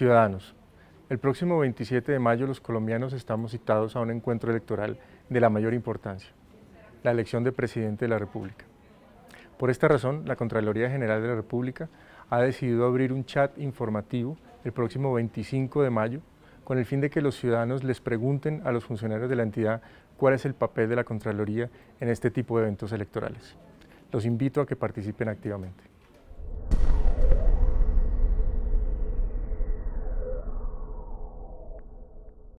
Ciudadanos, el próximo 27 de mayo los colombianos estamos citados a un encuentro electoral de la mayor importancia, la elección de presidente de la República. Por esta razón, la Contraloría General de la República ha decidido abrir un chat informativo el próximo 25 de mayo con el fin de que los ciudadanos les pregunten a los funcionarios de la entidad cuál es el papel de la Contraloría en este tipo de eventos electorales. Los invito a que participen activamente.